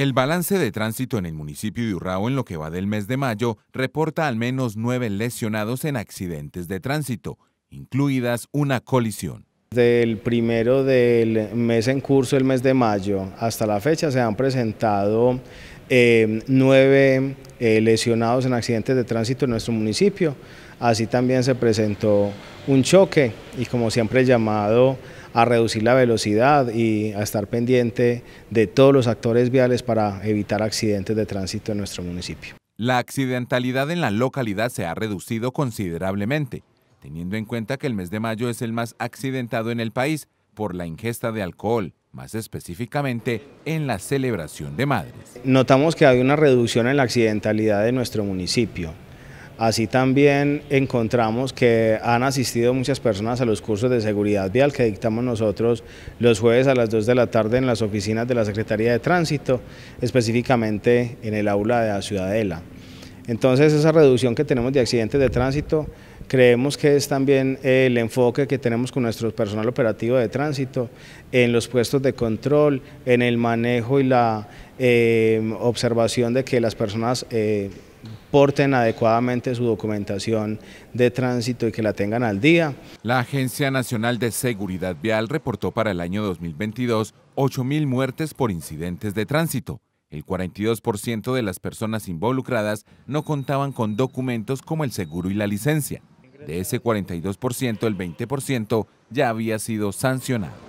El balance de tránsito en el municipio de Urrao en lo que va del mes de mayo reporta al menos nueve lesionados en accidentes de tránsito, incluidas una colisión. Del primero del mes en curso, el mes de mayo, hasta la fecha se han presentado eh, nueve eh, lesionados en accidentes de tránsito en nuestro municipio. Así también se presentó un choque y como siempre llamado a reducir la velocidad y a estar pendiente de todos los actores viales para evitar accidentes de tránsito en nuestro municipio. La accidentalidad en la localidad se ha reducido considerablemente, teniendo en cuenta que el mes de mayo es el más accidentado en el país por la ingesta de alcohol, más específicamente en la celebración de madres. Notamos que hay una reducción en la accidentalidad de nuestro municipio. Así también encontramos que han asistido muchas personas a los cursos de seguridad vial que dictamos nosotros los jueves a las 2 de la tarde en las oficinas de la Secretaría de Tránsito, específicamente en el aula de la Ciudadela. Entonces esa reducción que tenemos de accidentes de tránsito creemos que es también el enfoque que tenemos con nuestro personal operativo de tránsito en los puestos de control, en el manejo y la eh, observación de que las personas eh, porten adecuadamente su documentación de tránsito y que la tengan al día. La Agencia Nacional de Seguridad Vial reportó para el año 2022 8.000 muertes por incidentes de tránsito. El 42% de las personas involucradas no contaban con documentos como el seguro y la licencia. De ese 42%, el 20% ya había sido sancionado.